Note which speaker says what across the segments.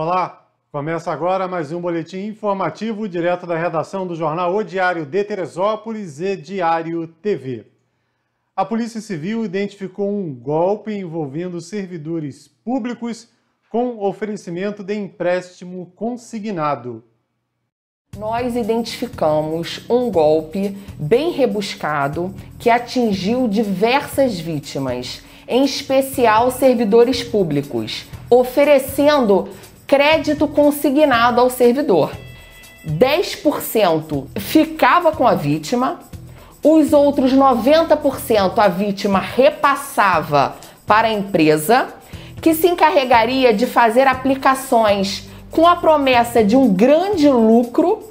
Speaker 1: Olá, começa agora mais um boletim informativo direto da redação do jornal O Diário de Teresópolis e Diário TV. A Polícia Civil identificou um golpe envolvendo servidores públicos com oferecimento de empréstimo consignado. Nós identificamos um golpe bem rebuscado que atingiu
Speaker 2: diversas vítimas, em especial servidores públicos, oferecendo crédito consignado ao servidor. 10% ficava com a vítima, os outros 90% a vítima repassava para a empresa, que se encarregaria de fazer aplicações com a promessa de um grande lucro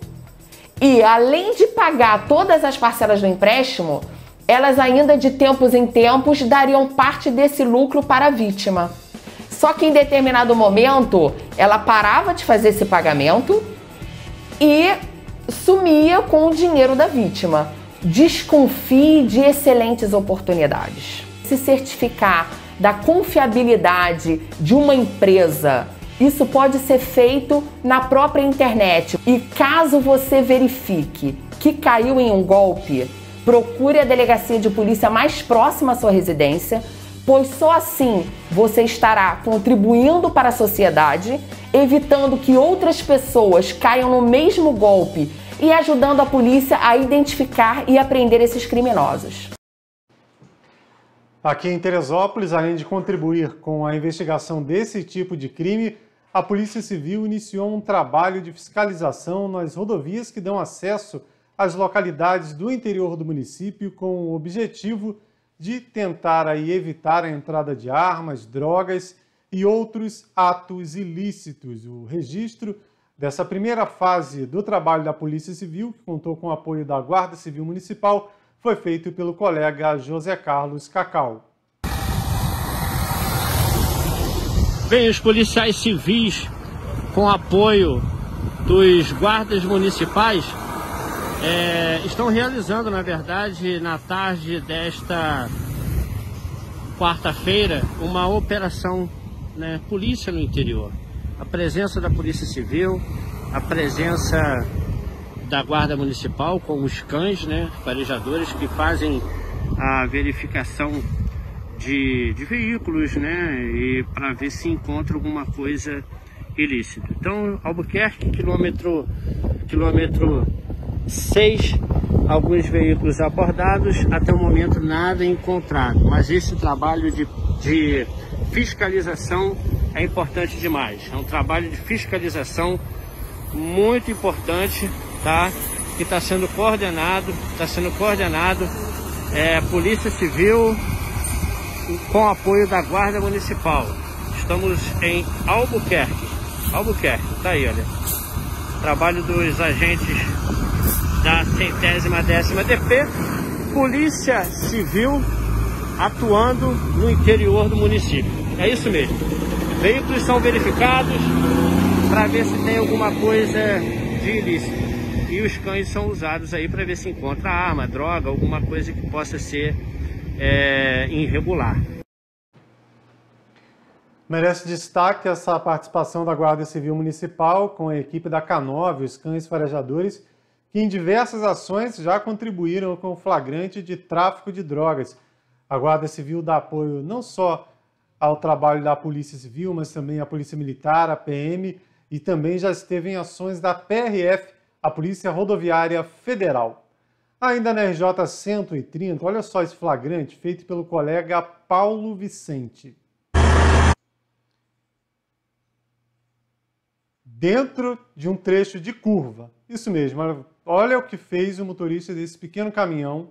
Speaker 2: e, além de pagar todas as parcelas do empréstimo, elas ainda de tempos em tempos dariam parte desse lucro para a vítima. Só que em determinado momento ela parava de fazer esse pagamento e sumia com o dinheiro da vítima. Desconfie de excelentes oportunidades. Se certificar da confiabilidade de uma empresa, isso pode ser feito na própria internet. E caso você verifique que caiu em um golpe, procure a delegacia de polícia mais próxima à sua residência pois só assim você estará contribuindo para a sociedade, evitando que outras pessoas caiam no mesmo golpe e ajudando a polícia a identificar e apreender esses criminosos.
Speaker 1: Aqui em Teresópolis, além de contribuir com a investigação desse tipo de crime, a Polícia Civil iniciou um trabalho de fiscalização nas rodovias que dão acesso às localidades do interior do município com o objetivo de tentar aí evitar a entrada de armas, drogas e outros atos ilícitos. O registro dessa primeira fase do trabalho da Polícia Civil, que contou com o apoio da Guarda Civil Municipal, foi feito pelo colega José Carlos Cacau. Bem, os
Speaker 3: policiais civis, com apoio dos guardas municipais, é, estão realizando, na verdade, na tarde desta quarta-feira, uma operação né, polícia no interior. A presença da Polícia Civil, a presença da Guarda Municipal com os cães, né, farejadores que fazem a verificação de, de veículos, né, e para ver se encontra alguma coisa ilícita. Então, Albuquerque, quilômetro, quilômetro seis alguns veículos abordados, até o momento nada encontrado. Mas esse trabalho de, de fiscalização é importante demais. É um trabalho de fiscalização muito importante, tá? Que está sendo coordenado, está sendo coordenado é, Polícia Civil com apoio da Guarda Municipal. Estamos em Albuquerque. Albuquerque, tá aí, olha. Trabalho dos agentes da centésima décima DP, Polícia Civil atuando no interior do município. É isso mesmo. Veículos são verificados para ver se tem alguma coisa de ilícito. E os cães são usados aí para ver se encontra arma, droga, alguma coisa que possa ser é, irregular.
Speaker 1: Merece destaque essa participação da Guarda Civil Municipal com a equipe da K9, os cães farejadores, que em diversas ações já contribuíram com o flagrante de tráfico de drogas. A Guarda Civil dá apoio não só ao trabalho da Polícia Civil, mas também à Polícia Militar, à PM e também já esteve em ações da PRF, a Polícia Rodoviária Federal. Ainda na RJ 130, olha só esse flagrante feito pelo colega Paulo Vicente. Dentro de um trecho de curva. Isso mesmo, Olha o que fez o motorista desse pequeno caminhão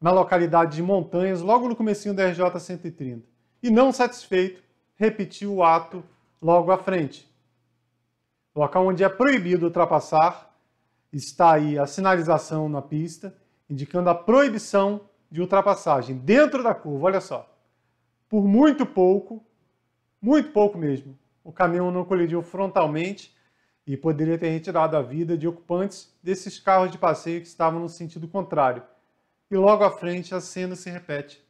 Speaker 1: na localidade de Montanhas, logo no comecinho da RJ 130. E não satisfeito, repetiu o ato logo à frente. Local onde é proibido ultrapassar, está aí a sinalização na pista, indicando a proibição de ultrapassagem dentro da curva. Olha só, por muito pouco, muito pouco mesmo, o caminhão não colidiu frontalmente e poderia ter retirado a vida de ocupantes desses carros de passeio que estavam no sentido contrário. E logo à frente a cena se repete.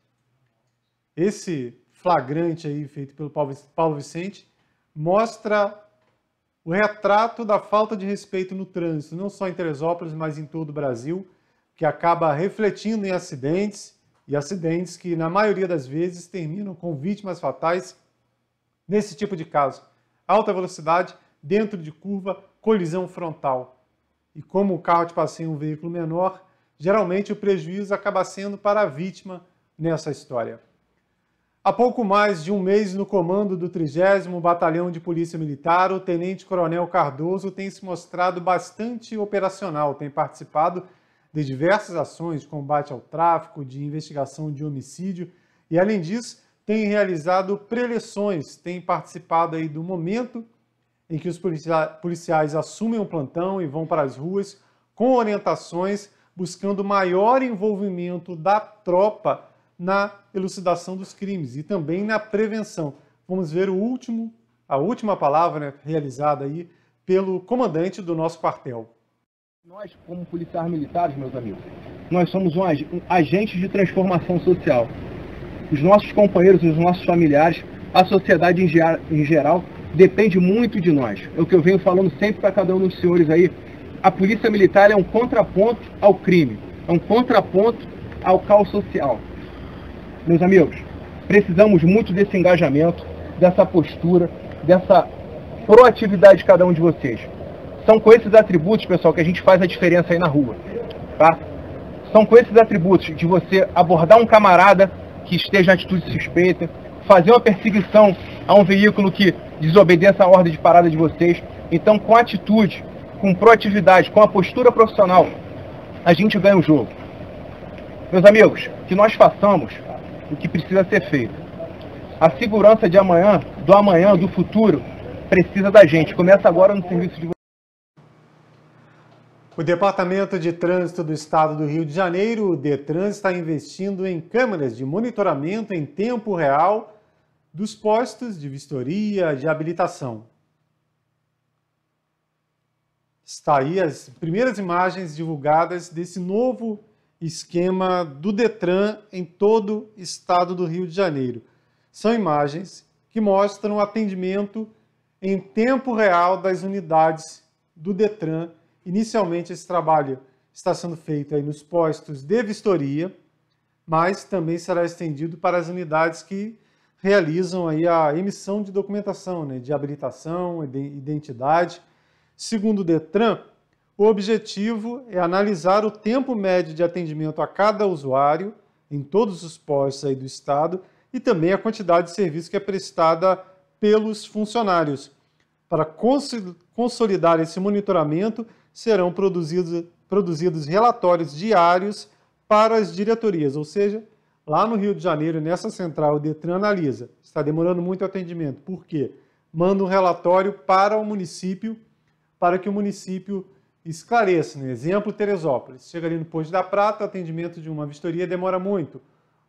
Speaker 1: Esse flagrante aí feito pelo Paulo Vicente mostra o retrato da falta de respeito no trânsito, não só em Teresópolis, mas em todo o Brasil, que acaba refletindo em acidentes e acidentes que, na maioria das vezes, terminam com vítimas fatais nesse tipo de caso. Alta velocidade dentro de curva, colisão frontal. E como o carro de tipo passeio é um veículo menor, geralmente o prejuízo acaba sendo para a vítima nessa história. Há pouco mais de um mês no comando do 30 Batalhão de Polícia Militar, o Tenente Coronel Cardoso tem se mostrado bastante operacional, tem participado de diversas ações de combate ao tráfico, de investigação de homicídio e, além disso, tem realizado preleções, tem participado aí do momento em que os policiais assumem o plantão e vão para as ruas com orientações, buscando maior envolvimento da tropa na elucidação dos crimes e também na prevenção. Vamos ver o último, a última palavra né, realizada aí pelo comandante do nosso quartel. Nós, como
Speaker 4: policiais militares, meus
Speaker 1: amigos, nós somos um ag agentes de transformação social. Os nossos companheiros, os nossos familiares, a sociedade em, ge em geral
Speaker 4: depende muito de nós. É o que eu venho falando sempre para cada um dos senhores aí. A polícia militar
Speaker 1: é um contraponto ao crime, é um contraponto ao caos social. Meus amigos, precisamos muito desse engajamento, dessa postura, dessa proatividade de cada um de vocês. São com esses atributos, pessoal, que a gente faz a diferença aí na rua. Tá? São com esses atributos de você abordar um camarada
Speaker 4: que esteja em atitude suspeita, fazer uma perseguição a um veículo que desobedeça a ordem de parada de vocês. Então, com atitude, com proatividade, com a postura
Speaker 1: profissional, a gente ganha o jogo. Meus amigos, que nós façamos o que precisa ser feito. A segurança de amanhã, do amanhã, do futuro, precisa da gente. Começa agora no serviço de o Departamento de Trânsito do Estado do Rio de Janeiro, o Detran, está investindo em câmeras de monitoramento em tempo real dos postos de vistoria, de habilitação. Está aí as primeiras imagens divulgadas desse novo esquema do Detran em todo o estado do Rio de Janeiro. São imagens que mostram o atendimento em tempo real das unidades do Detran. Inicialmente esse trabalho está sendo feito aí nos postos de vistoria, mas também será estendido para as unidades que realizam aí a emissão de documentação, né, de habilitação, identidade. Segundo o Detran, o objetivo é analisar o tempo médio de atendimento a cada usuário em todos os postos aí do estado e também a quantidade de serviço que é prestada pelos funcionários. Para consolidar esse monitoramento, serão produzidos, produzidos relatórios diários para as diretorias, ou seja, Lá no Rio de Janeiro, nessa central, o Detran analisa. Está demorando muito o atendimento. Por quê? Manda um relatório para o município, para que o município esclareça. No né? exemplo, Teresópolis. Chega ali no Posto da Prata, o atendimento de uma vistoria demora muito.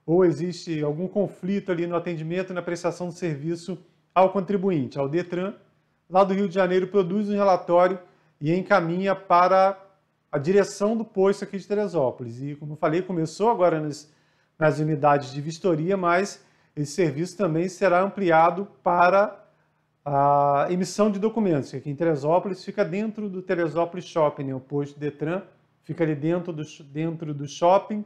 Speaker 1: Ou existe algum conflito ali no atendimento, na prestação de serviço ao contribuinte, ao Detran. Lá do Rio de Janeiro, produz um relatório e encaminha para a direção do posto aqui de Teresópolis. E, como eu falei, começou agora nas nas unidades de vistoria, mas esse serviço também será ampliado para a emissão de documentos. Aqui em Teresópolis fica dentro do Teresópolis Shopping, né? o posto Detran fica ali dentro do, dentro do shopping.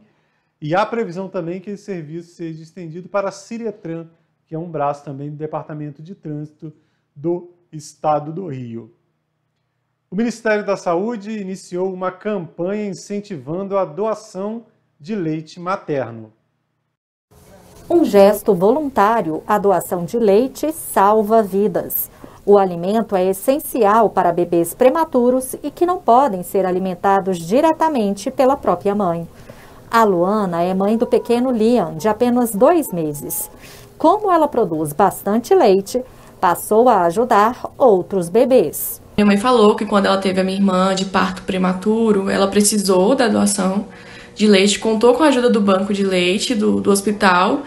Speaker 1: E há previsão também que esse serviço seja estendido para a Ciretran, que é um braço também do Departamento de Trânsito do Estado do Rio. O Ministério da Saúde iniciou uma campanha incentivando a doação de leite materno.
Speaker 5: Um gesto voluntário, a doação de leite salva vidas. O alimento é essencial para bebês prematuros e que não podem ser alimentados diretamente pela própria mãe. A Luana é mãe do pequeno Liam, de apenas dois meses. Como ela produz bastante leite, passou a ajudar outros bebês.
Speaker 2: Minha mãe falou que quando ela teve a minha irmã de parto prematuro, ela precisou da doação de leite, contou com a ajuda do banco de leite do, do hospital.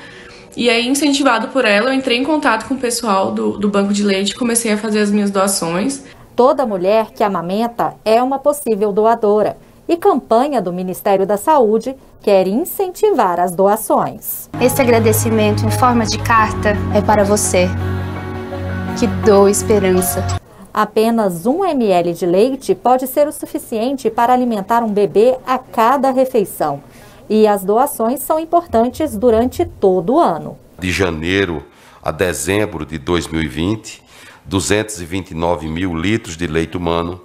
Speaker 2: E aí, incentivado por ela, eu entrei em contato com o pessoal do, do banco de leite e comecei a fazer as minhas doações.
Speaker 5: Toda mulher que amamenta é uma possível doadora. E campanha do Ministério da Saúde quer incentivar as doações. esse agradecimento em forma de carta é para você, que doa esperança. Apenas 1 ml de leite pode ser o suficiente para alimentar um bebê a cada refeição. E as doações são importantes durante todo o ano.
Speaker 2: De janeiro a dezembro de 2020, 229 mil litros de leite humano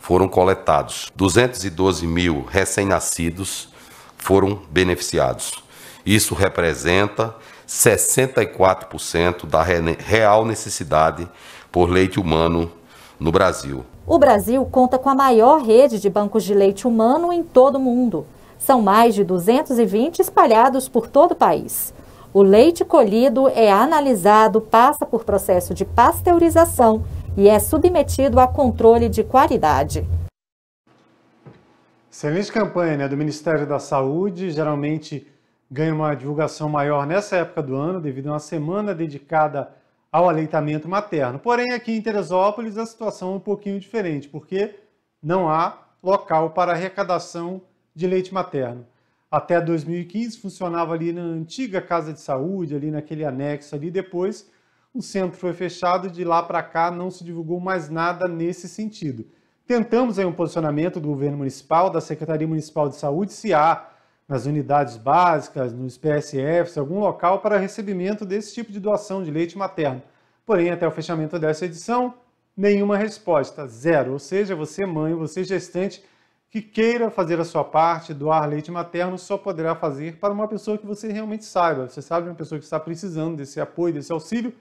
Speaker 2: foram coletados. 212 mil recém-nascidos foram beneficiados. Isso representa 64% da real necessidade por leite humano no Brasil.
Speaker 5: O Brasil conta com a maior rede de bancos de leite humano em todo o mundo. São mais de 220 espalhados por todo o país. O leite colhido é analisado, passa por processo de pasteurização e é submetido a controle de qualidade.
Speaker 1: Excelente campanha né, do Ministério da Saúde. Geralmente ganha uma divulgação maior nessa época do ano, devido a uma semana dedicada ao aleitamento materno. Porém, aqui em Teresópolis a situação é um pouquinho diferente, porque não há local para arrecadação de leite materno. Até 2015 funcionava ali na antiga casa de saúde, ali naquele anexo ali. Depois o centro foi fechado e de lá para cá não se divulgou mais nada nesse sentido. Tentamos aí um posicionamento do governo municipal, da Secretaria Municipal de Saúde, se há nas unidades básicas, nos PSFs, algum local para recebimento desse tipo de doação de leite materno. Porém, até o fechamento dessa edição, nenhuma resposta, zero. Ou seja, você mãe, você gestante que queira fazer a sua parte, doar leite materno, só poderá fazer para uma pessoa que você realmente saiba. Você sabe uma pessoa que está precisando desse apoio, desse auxílio,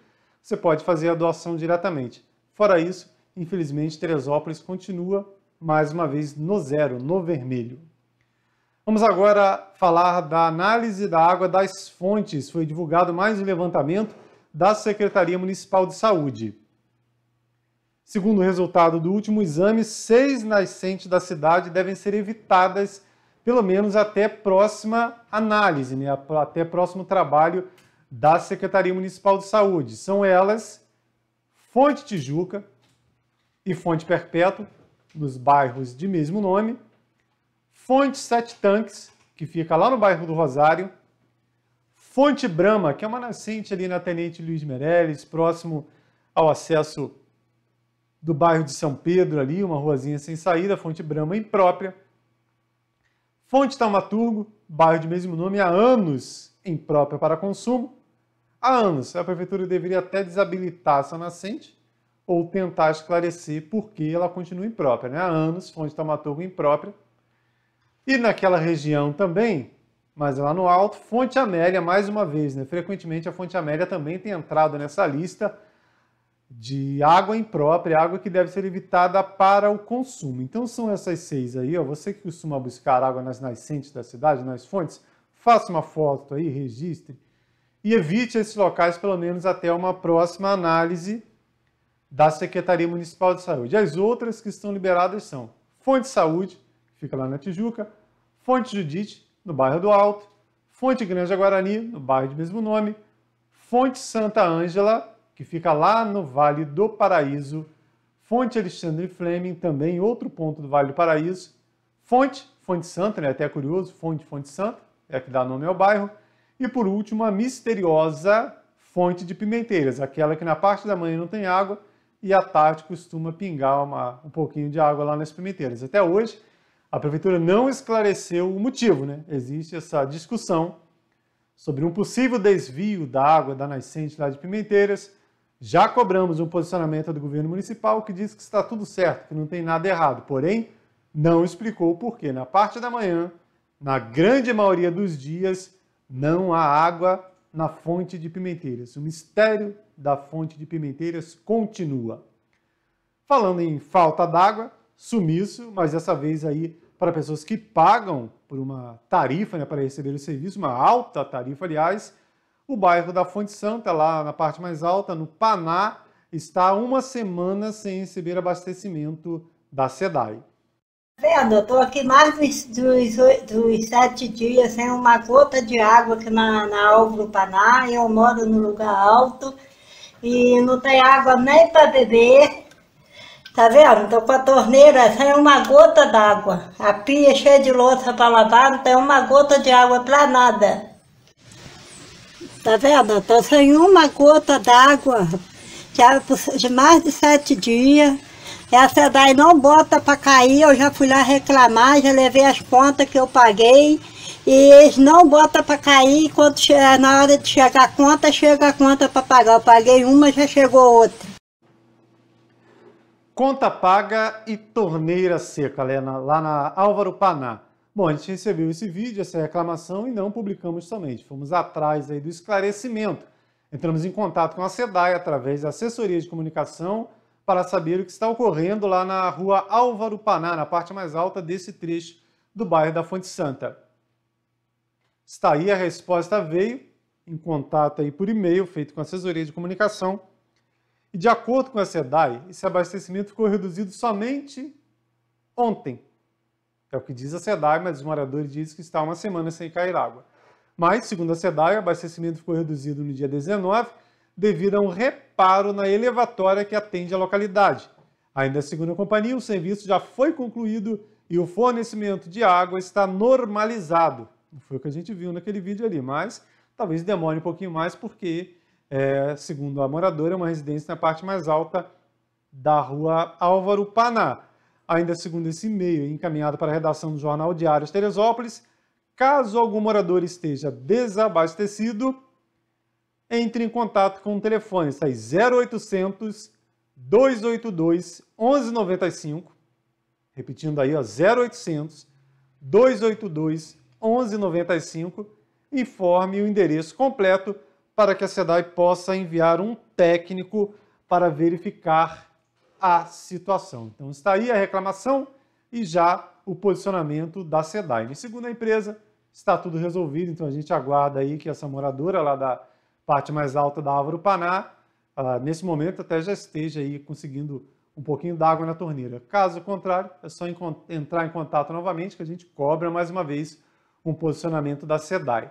Speaker 1: você pode fazer a doação diretamente. Fora isso, infelizmente, Teresópolis continua mais uma vez no zero, no vermelho. Vamos agora falar da análise da água das fontes. Foi divulgado mais um levantamento da Secretaria Municipal de Saúde. Segundo o resultado do último exame, seis nascentes da cidade devem ser evitadas, pelo menos até próxima análise, né? até próximo trabalho da Secretaria Municipal de Saúde. São elas Fonte Tijuca e Fonte Perpétua, nos bairros de mesmo nome, Fonte Sete Tanques, que fica lá no bairro do Rosário, Fonte Brama, que é uma nascente ali na Tenente Luiz Meirelles, próximo ao acesso do bairro de São Pedro ali, uma ruazinha sem saída, Fonte Brama imprópria. Fonte Taumaturgo, bairro de mesmo nome, há anos imprópria para consumo. Há anos, a prefeitura deveria até desabilitar essa nascente ou tentar esclarecer por que ela continua imprópria. Né? Há anos, Fonte Taumaturgo imprópria e naquela região também, mas lá no alto, Fonte Amélia, mais uma vez, né? Frequentemente a Fonte Amélia também tem entrado nessa lista de água imprópria, água que deve ser evitada para o consumo. Então são essas seis aí, ó. Você que costuma buscar água nas nascentes da cidade, nas fontes, faça uma foto aí, registre e evite esses locais pelo menos até uma próxima análise da Secretaria Municipal de Saúde. As outras que estão liberadas são Fonte de Saúde, fica lá na Tijuca, Fonte Judite, no bairro do Alto, Fonte Granja Guarani, no bairro de mesmo nome, Fonte Santa Ângela, que fica lá no Vale do Paraíso, Fonte Alexandre Fleming, também outro ponto do Vale do Paraíso, Fonte, Fonte Santa, né? até é curioso, Fonte, Fonte Santa, é a que dá nome ao bairro, e por último, a misteriosa Fonte de Pimenteiras, aquela que na parte da manhã não tem água e à tarde costuma pingar uma, um pouquinho de água lá nas pimenteiras. Até hoje, a prefeitura não esclareceu o motivo, né? Existe essa discussão sobre um possível desvio da água da nascente lá de Pimenteiras. Já cobramos um posicionamento do governo municipal que diz que está tudo certo, que não tem nada errado. Porém, não explicou o porquê. Na parte da manhã, na grande maioria dos dias, não há água na fonte de Pimenteiras. O mistério da fonte de Pimenteiras continua. Falando em falta d'água, sumiço, mas dessa vez aí para pessoas que pagam por uma tarifa né, para receber o serviço, uma alta tarifa, aliás, o bairro da Fonte Santa, lá na parte mais alta, no Paná, está uma semana sem receber abastecimento da SEDAI. Tá vendo, eu estou aqui mais dos, dos, dos, sete dias sem uma gota de água aqui na, na
Speaker 5: Alvo Paná. Eu moro no lugar alto e não tem água nem para beber Tá vendo? Então com a torneira sem é uma gota d'água. A pia é cheia de louça para lavar, não tem uma gota de água para nada. Tá vendo? Então sem uma gota d'água, já de mais de sete dias. Essa daí não bota para cair, eu já fui lá reclamar, já levei as contas que eu paguei. E eles não botam para cair, quando na hora de chegar a conta, chega a conta para pagar. Eu paguei uma, já chegou outra.
Speaker 1: Conta paga e torneira seca, lá na Álvaro Paná. Bom, a gente recebeu esse vídeo, essa reclamação e não publicamos somente. Fomos atrás aí do esclarecimento. Entramos em contato com a SEDAI através da assessoria de comunicação para saber o que está ocorrendo lá na rua Álvaro Paná, na parte mais alta desse trecho do bairro da Fonte Santa. Está aí, a resposta veio em contato aí por e-mail feito com a assessoria de comunicação e de acordo com a SEDAI, esse abastecimento ficou reduzido somente ontem. É o que diz a SEDAI, mas os moradores dizem que está uma semana sem cair água. Mas, segundo a SEDAI, o abastecimento ficou reduzido no dia 19 devido a um reparo na elevatória que atende a localidade. Ainda segundo a companhia, o serviço já foi concluído e o fornecimento de água está normalizado. Não foi o que a gente viu naquele vídeo ali, mas talvez demore um pouquinho mais porque é, segundo a moradora, uma residência na parte mais alta da rua Álvaro Paná. Ainda segundo esse e-mail, encaminhado para a redação do jornal Diários Teresópolis, caso algum morador esteja desabastecido, entre em contato com o telefone, sai 0800 282 1195, repetindo aí, ó, 0800 282 1195, informe o endereço completo para que a SEDAI possa enviar um técnico para verificar a situação. Então está aí a reclamação e já o posicionamento da SEDAI. E segundo a empresa, está tudo resolvido, então a gente aguarda aí que essa moradora lá da parte mais alta da Árvore Paná, uh, nesse momento até já esteja aí conseguindo um pouquinho d'água na torneira. Caso contrário, é só entrar em contato novamente que a gente cobra mais uma vez um posicionamento da SEDAI.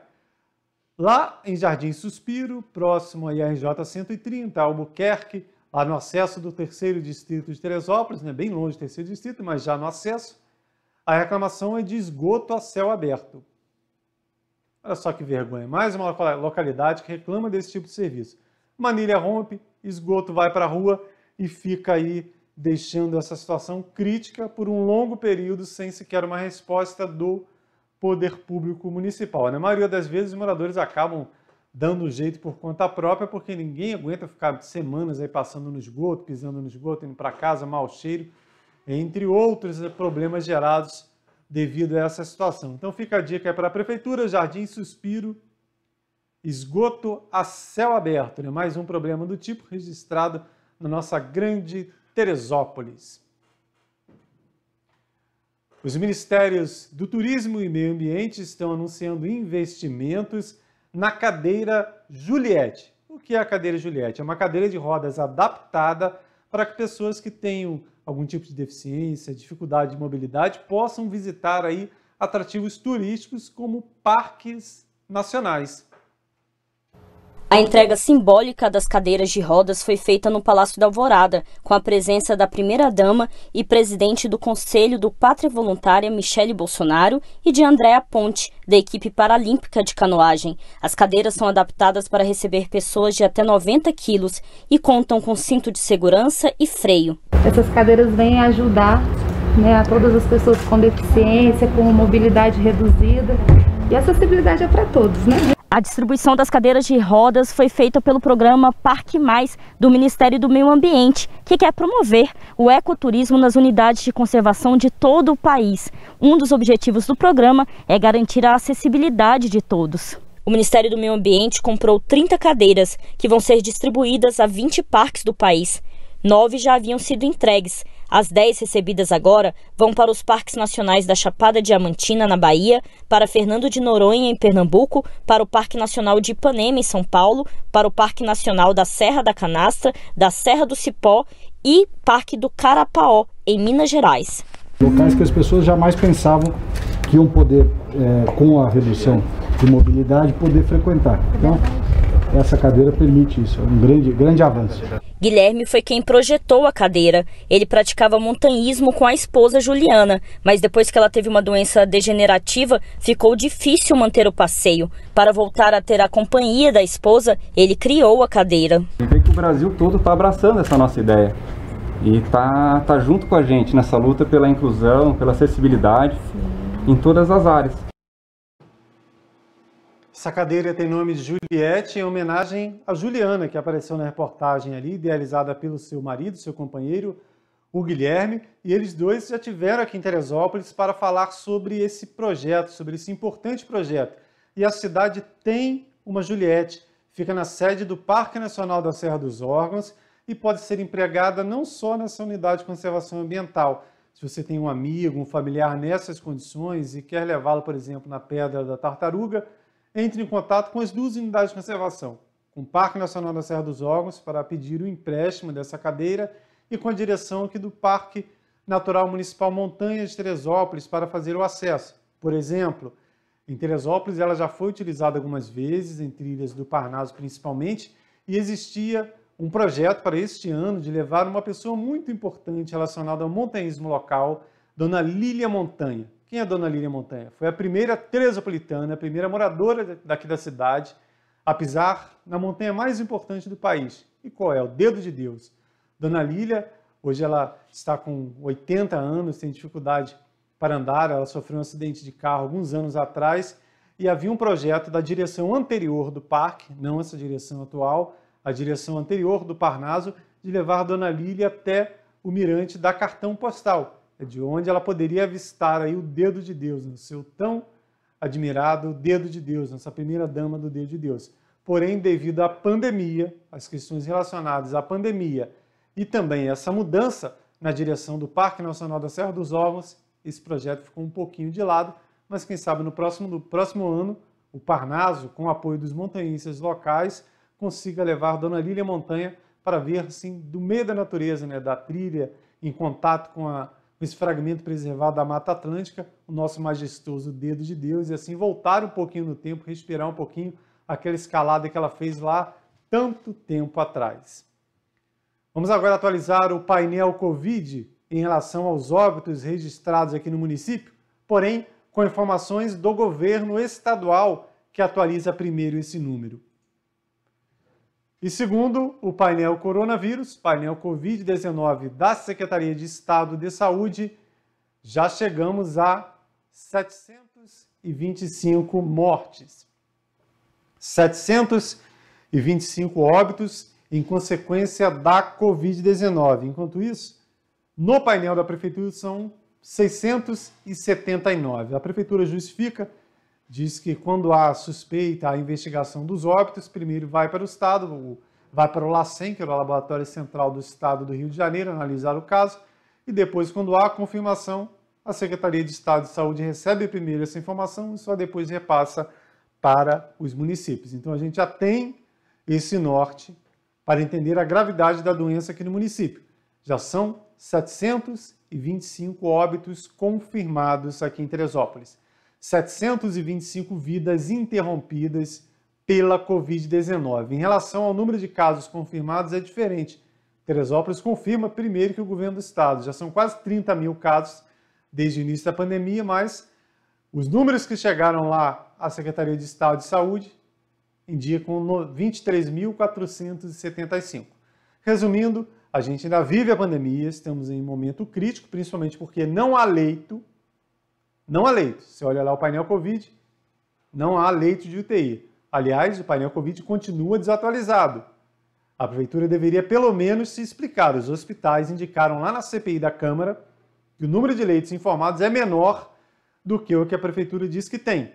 Speaker 1: Lá em Jardim Suspiro, próximo à IRJ 130, Albuquerque, lá no acesso do terceiro distrito de Teresópolis, né, bem longe do terceiro distrito, mas já no acesso, a reclamação é de esgoto a céu aberto. Olha só que vergonha, mais uma localidade que reclama desse tipo de serviço. Manilha rompe, esgoto vai para a rua e fica aí deixando essa situação crítica por um longo período sem sequer uma resposta do poder público municipal. Na né? maioria das vezes, os moradores acabam dando jeito por conta própria, porque ninguém aguenta ficar semanas aí passando no esgoto, pisando no esgoto, indo para casa, mau cheiro, entre outros problemas gerados devido a essa situação. Então fica a dica para a prefeitura, Jardim Suspiro, esgoto a céu aberto, né? mais um problema do tipo registrado na nossa grande Teresópolis. Os ministérios do Turismo e Meio Ambiente estão anunciando investimentos na cadeira Juliette. O que é a cadeira Juliette? É uma cadeira de rodas adaptada para que pessoas que tenham algum tipo de deficiência, dificuldade de mobilidade, possam visitar aí atrativos turísticos como parques nacionais.
Speaker 4: A entrega simbólica das cadeiras de rodas foi feita no Palácio da Alvorada, com a presença da primeira-dama e presidente do Conselho do Pátria Voluntária Michele Bolsonaro e de Andréa Ponte, da equipe paralímpica de canoagem. As cadeiras são adaptadas para receber pessoas de até 90 quilos e contam com cinto de segurança e freio. Essas cadeiras vêm ajudar né, a todas as pessoas com deficiência, com mobilidade reduzida. E acessibilidade é para todos, né? A distribuição das cadeiras de rodas foi feita pelo programa Parque Mais do Ministério do Meio Ambiente, que quer promover o ecoturismo nas unidades de conservação de todo o país. Um dos objetivos do programa é garantir a acessibilidade de todos. O Ministério do Meio Ambiente comprou 30 cadeiras, que vão ser distribuídas a 20 parques do país. Nove já haviam sido entregues as 10 recebidas agora vão para os parques nacionais da Chapada Diamantina, na Bahia, para Fernando de Noronha, em Pernambuco, para o Parque Nacional de Ipanema, em São Paulo, para o Parque Nacional da Serra da Canastra, da Serra do Cipó e Parque do Carapaó, em Minas Gerais. Locais que as
Speaker 1: pessoas jamais pensavam que iam poder, é, com a redução de mobilidade, poder frequentar. Então, essa cadeira permite isso, é um grande, grande avanço.
Speaker 4: Guilherme foi quem projetou a cadeira. Ele praticava montanhismo com a esposa Juliana, mas depois que ela teve uma doença degenerativa, ficou difícil manter o passeio. Para voltar a ter a companhia da esposa, ele criou a cadeira.
Speaker 1: E vê que o Brasil todo está abraçando essa nossa ideia e está tá junto com a gente nessa luta pela inclusão, pela acessibilidade Sim. em todas as áreas. Essa cadeira tem nome de Juliette em homenagem a Juliana, que apareceu na reportagem ali, idealizada pelo seu marido, seu companheiro, o Guilherme, e eles dois já tiveram aqui em Teresópolis para falar sobre esse projeto, sobre esse importante projeto. E a cidade tem uma Juliette, fica na sede do Parque Nacional da Serra dos Órgãos e pode ser empregada não só nessa unidade de conservação ambiental. Se você tem um amigo, um familiar nessas condições e quer levá-lo, por exemplo, na Pedra da Tartaruga, entre em contato com as duas unidades de conservação, com o Parque Nacional da Serra dos Órgãos, para pedir o empréstimo dessa cadeira e com a direção aqui do Parque Natural Municipal Montanhas de Teresópolis para fazer o acesso. Por exemplo, em Teresópolis ela já foi utilizada algumas vezes, em trilhas do Parnaso principalmente, e existia um projeto para este ano de levar uma pessoa muito importante relacionada ao montanhismo local, Dona Lília Montanha. Quem é a dona Lília Montanha? Foi a primeira teresopolitana, a primeira moradora daqui da cidade a pisar na montanha mais importante do país. E qual é? O dedo de Deus. Dona Lília, hoje ela está com 80 anos, tem dificuldade para andar, ela sofreu um acidente de carro alguns anos atrás e havia um projeto da direção anterior do parque, não essa direção atual, a direção anterior do Parnaso, de levar Dona Lília até o mirante da cartão postal. É de onde ela poderia avistar aí o dedo de Deus, né? o seu tão admirado dedo de Deus, nossa primeira dama do dedo de Deus. Porém, devido à pandemia, as questões relacionadas à pandemia e também essa mudança na direção do Parque Nacional da Serra dos Órgãos, esse projeto ficou um pouquinho de lado, mas quem sabe no próximo, no próximo ano, o Parnaso, com o apoio dos montanhistas locais, consiga levar Dona Lília Montanha para ver, assim, do meio da natureza, né, da trilha, em contato com a esse fragmento preservado da Mata Atlântica, o nosso majestoso dedo de Deus, e assim voltar um pouquinho no tempo, respirar um pouquinho aquela escalada que ela fez lá tanto tempo atrás. Vamos agora atualizar o painel Covid em relação aos óbitos registrados aqui no município, porém com informações do governo estadual que atualiza primeiro esse número. E segundo, o painel coronavírus, painel Covid-19 da Secretaria de Estado de Saúde, já chegamos a 725 mortes. 725 óbitos em consequência da Covid-19. Enquanto isso, no painel da Prefeitura são 679. A Prefeitura justifica diz que quando há suspeita, a investigação dos óbitos primeiro vai para o Estado, vai para o LACEN, que é o Laboratório Central do Estado do Rio de Janeiro, analisar o caso, e depois, quando há confirmação, a Secretaria de Estado de Saúde recebe primeiro essa informação e só depois repassa para os municípios. Então a gente já tem esse norte para entender a gravidade da doença aqui no município. Já são 725 óbitos confirmados aqui em Teresópolis. 725 vidas interrompidas pela Covid-19. Em relação ao número de casos confirmados, é diferente. Teresópolis confirma primeiro que o governo do estado. Já são quase 30 mil casos desde o início da pandemia, mas os números que chegaram lá à Secretaria de Estado de Saúde indicam 23.475. Resumindo, a gente ainda vive a pandemia, estamos em um momento crítico, principalmente porque não há leito não há leito. Você olha lá o painel Covid, não há leito de UTI. Aliás, o painel Covid continua desatualizado. A prefeitura deveria pelo menos se explicar. Os hospitais indicaram lá na CPI da Câmara que o número de leitos informados é menor do que o que a prefeitura diz que tem.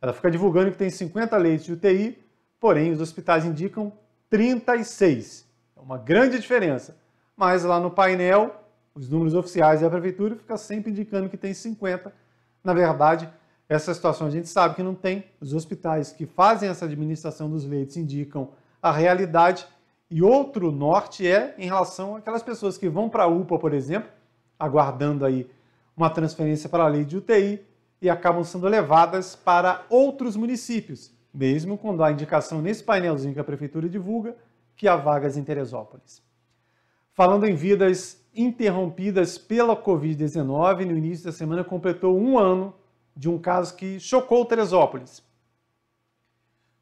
Speaker 1: Ela fica divulgando que tem 50 leitos de UTI, porém os hospitais indicam 36. É uma grande diferença. Mas lá no painel, os números oficiais da prefeitura fica sempre indicando que tem 50 na verdade, essa situação a gente sabe que não tem. Os hospitais que fazem essa administração dos leitos indicam a realidade e outro norte é em relação àquelas pessoas que vão para a UPA, por exemplo, aguardando aí uma transferência para a lei de UTI e acabam sendo levadas para outros municípios, mesmo quando há indicação nesse painelzinho que a prefeitura divulga que há vagas em Teresópolis. Falando em vidas interrompidas pela Covid-19, no início da semana completou um ano de um caso que chocou Teresópolis.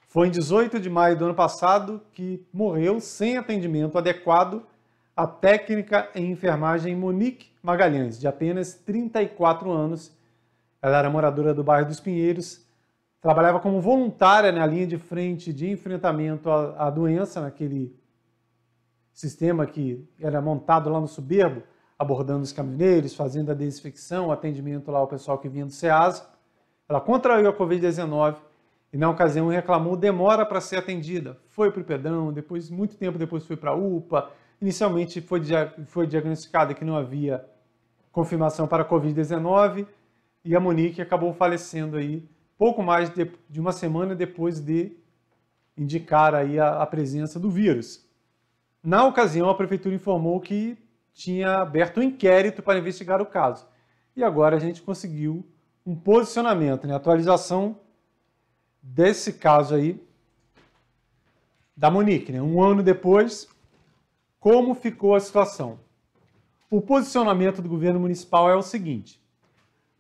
Speaker 1: Foi em 18 de maio do ano passado que morreu sem atendimento adequado a técnica em enfermagem Monique Magalhães, de apenas 34 anos. Ela era moradora do bairro dos Pinheiros, trabalhava como voluntária na linha de frente de enfrentamento à doença naquele sistema que era montado lá no Soberbo, abordando os caminhoneiros, fazendo a desinfecção, atendimento lá ao pessoal que vinha do SEASA. Ela contraiu a Covid-19 e, na ocasião, reclamou demora para ser atendida. Foi para o Pedrão, depois, muito tempo depois, foi para a UPA. Inicialmente, foi, foi diagnosticada que não havia confirmação para a Covid-19 e a Monique acabou falecendo aí pouco mais de, de uma semana depois de indicar aí a, a presença do vírus. Na ocasião, a prefeitura informou que tinha aberto um inquérito para investigar o caso. E agora a gente conseguiu um posicionamento, né? atualização desse caso aí da Monique. Né? Um ano depois, como ficou a situação? O posicionamento do governo municipal é o seguinte: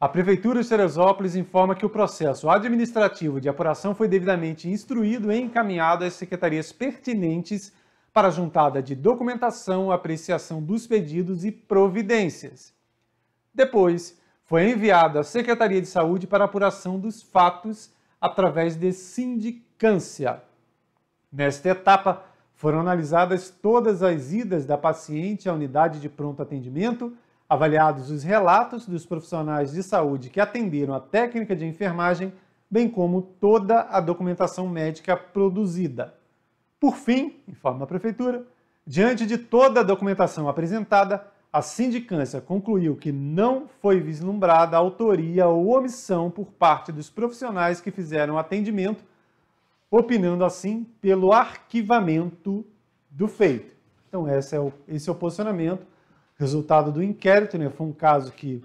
Speaker 1: a Prefeitura de Teresópolis informa que o processo administrativo de apuração foi devidamente instruído e encaminhado às secretarias pertinentes para a juntada de documentação, apreciação dos pedidos e providências. Depois, foi enviado à Secretaria de Saúde para apuração dos fatos através de sindicância. Nesta etapa, foram analisadas todas as idas da paciente à unidade de pronto atendimento, avaliados os relatos dos profissionais de saúde que atenderam a técnica de enfermagem, bem como toda a documentação médica produzida. Por fim, informa a Prefeitura, diante de toda a documentação apresentada, a sindicância concluiu que não foi vislumbrada autoria ou omissão por parte dos profissionais que fizeram atendimento, opinando assim pelo arquivamento do feito. Então, esse é o, esse é o posicionamento, resultado do inquérito, né? Foi um caso que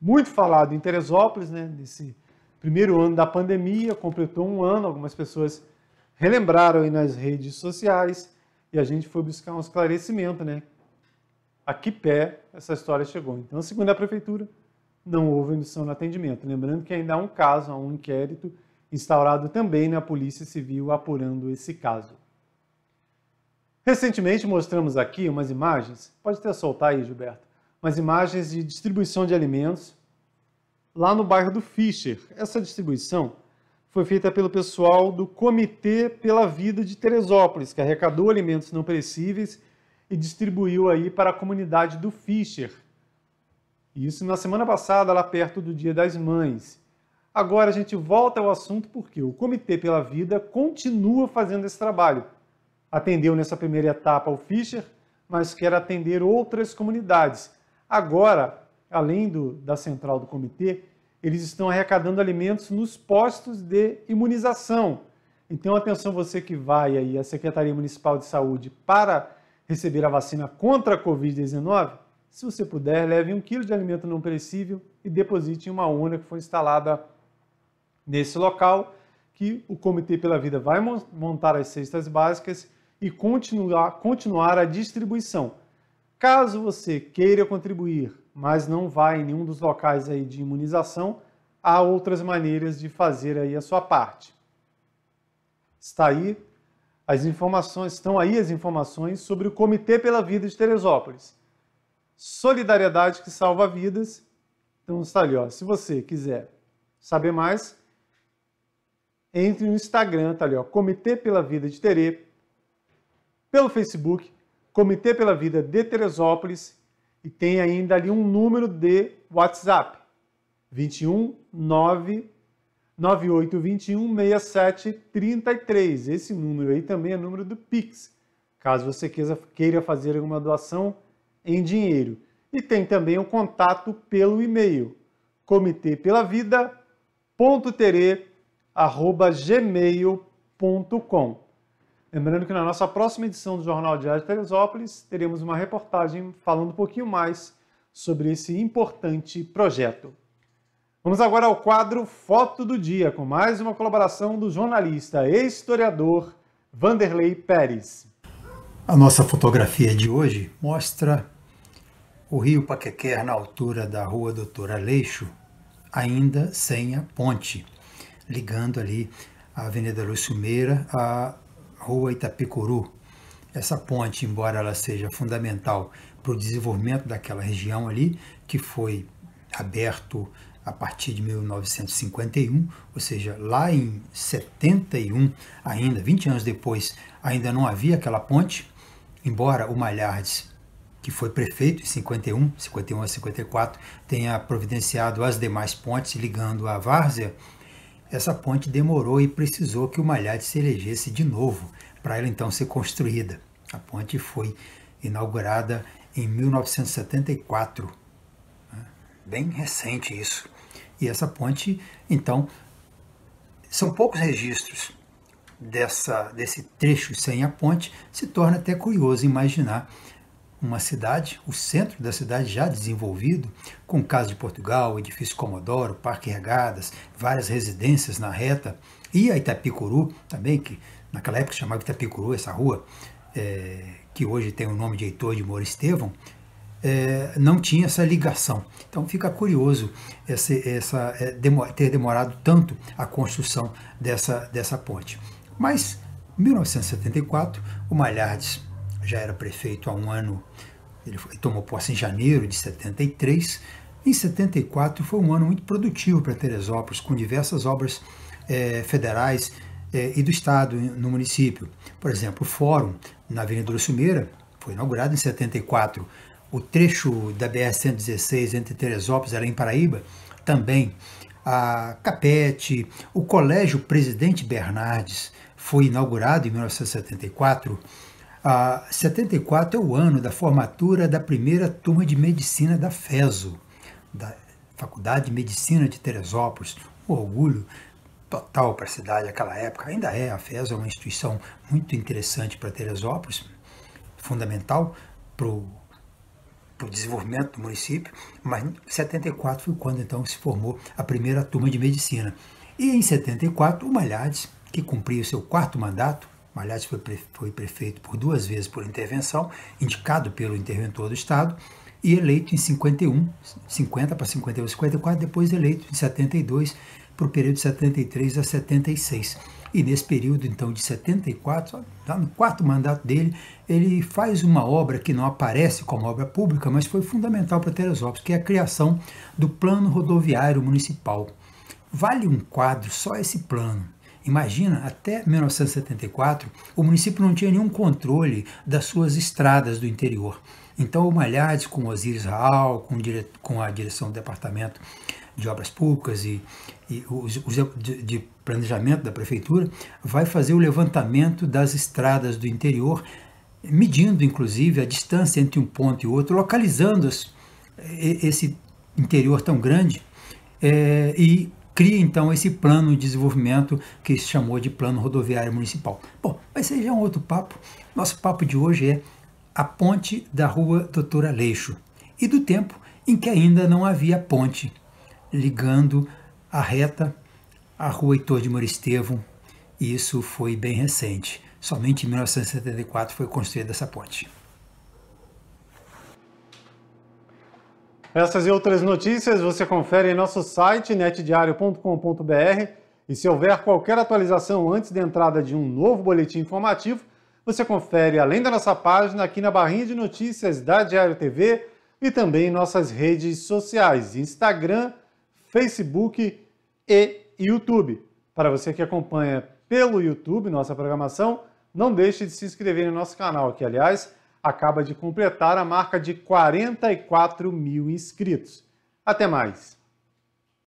Speaker 1: muito falado em Teresópolis, né? Nesse primeiro ano da pandemia, completou um ano, algumas pessoas relembraram aí nas redes sociais e a gente foi buscar um esclarecimento, né? A que pé essa história chegou. Então, segundo a prefeitura, não houve emissão no atendimento. Lembrando que ainda há um caso, há um inquérito instaurado também na Polícia Civil apurando esse caso. Recentemente mostramos aqui umas imagens, pode até soltar aí, Gilberto, umas imagens de distribuição de alimentos lá no bairro do Fischer. Essa distribuição foi feita pelo pessoal do Comitê pela Vida de Teresópolis, que arrecadou alimentos não perecíveis e distribuiu aí para a comunidade do Fischer. Isso na semana passada, lá perto do Dia das Mães. Agora a gente volta ao assunto porque o Comitê pela Vida continua fazendo esse trabalho. Atendeu nessa primeira etapa o Fischer, mas quer atender outras comunidades. Agora, além do, da central do comitê, eles estão arrecadando alimentos nos postos de imunização. Então, atenção você que vai aí à Secretaria Municipal de Saúde para receber a vacina contra a Covid-19, se você puder, leve um quilo de alimento não perecível e deposite em uma urna que foi instalada nesse local, que o Comitê pela Vida vai montar as cestas básicas e continuar, continuar a distribuição. Caso você queira contribuir mas não vai em nenhum dos locais aí de imunização, há outras maneiras de fazer aí a sua parte. Está aí as informações, estão aí as informações sobre o Comitê pela Vida de Teresópolis. Solidariedade que salva vidas. Então está ali, ó. Se você quiser saber mais, entre no Instagram, tá ali, ó, Comitê pela Vida de Terê, pelo Facebook, Comitê pela Vida de Teresópolis e tem ainda ali um número de WhatsApp: 21 9 Esse número aí também é número do Pix, caso você queira fazer alguma doação em dinheiro. E tem também o um contato pelo e-mail comitêpelavida.tere.gmail.com Lembrando que na nossa próxima edição do Jornal Diário de Teresópolis, teremos uma reportagem falando um pouquinho mais sobre esse importante projeto. Vamos agora ao quadro Foto do Dia, com mais uma colaboração do jornalista e historiador
Speaker 6: Vanderlei Pérez. A nossa fotografia de hoje mostra o rio Paquequer na altura da rua Doutor Aleixo, ainda sem a ponte, ligando ali a Avenida Lúcio Meira a Rua Itapicuru. Essa ponte, embora ela seja fundamental para o desenvolvimento daquela região ali, que foi aberto a partir de 1951, ou seja, lá em 71, ainda 20 anos depois, ainda não havia aquela ponte, embora o Malhardes, que foi prefeito em 51, 51 a 54, tenha providenciado as demais pontes ligando a Várzea, essa ponte demorou e precisou que o Malhade se elegesse de novo para ela então ser construída. A ponte foi inaugurada em 1974, né? bem recente isso. E essa ponte, então, são poucos registros dessa, desse trecho sem a ponte, se torna até curioso imaginar uma cidade, o centro da cidade já desenvolvido, com Casa de Portugal, Edifício Comodoro, Parque Regadas, várias residências na reta, e a Itapicuru também, que naquela época se chamava Itapicuru, essa rua, é, que hoje tem o nome de Heitor de Moura Estevão, é, não tinha essa ligação. Então fica curioso essa, essa é, demor, ter demorado tanto a construção dessa, dessa ponte. Mas, 1974, o Malhardes já era prefeito há um ano, ele, foi, ele tomou posse em janeiro de 73. Em 74 foi um ano muito produtivo para Teresópolis, com diversas obras é, federais é, e do Estado no município. Por exemplo, o Fórum na Avenida Lucimeira foi inaugurado em 74. O trecho da BR-116 entre Teresópolis e Paraíba também. A Capete, o Colégio Presidente Bernardes foi inaugurado em 1974 ah, 74 é o ano da formatura da primeira turma de medicina da FESO, da Faculdade de Medicina de Teresópolis. Um orgulho total para a cidade naquela época. Ainda é, a FESO é uma instituição muito interessante para Teresópolis, fundamental para o desenvolvimento do município, mas 74 foi quando então se formou a primeira turma de medicina. E em 74, o Malhades, que cumpriu seu quarto mandato, Malhati foi, foi prefeito por duas vezes por intervenção, indicado pelo interventor do Estado, e eleito em 51, 50 para 51, 54, depois eleito em 72, para o período de 73 a 76. E nesse período, então, de 74, no quarto mandato dele, ele faz uma obra que não aparece como obra pública, mas foi fundamental para Teresópolis, que é a criação do Plano Rodoviário Municipal. Vale um quadro só esse plano. Imagina, até 1974, o município não tinha nenhum controle das suas estradas do interior. Então, o Malhades, com o Osiris Raal, com, com, a direção do Departamento de Obras Públicas e, e os, os de, de Planejamento da Prefeitura, vai fazer o levantamento das estradas do interior, medindo, inclusive, a distância entre um ponto e outro, localizando eh, esse interior tão grande é, e cria então esse plano de desenvolvimento que se chamou de Plano Rodoviário Municipal. Bom, mas seja é um outro papo. Nosso papo de hoje é a ponte da rua Doutora Leixo e do tempo em que ainda não havia ponte ligando a reta à rua Heitor de Moristevo. isso foi bem recente. Somente em 1974 foi construída essa ponte.
Speaker 1: Essas e outras notícias você confere em nosso site netdiario.com.br e se houver qualquer atualização antes da entrada de um novo boletim informativo, você confere além da nossa página aqui na barrinha de notícias da Diário TV e também em nossas redes sociais, Instagram, Facebook e YouTube. Para você que acompanha pelo YouTube nossa programação, não deixe de se inscrever no nosso canal, que aliás acaba de completar a marca de 44 mil inscritos. Até mais!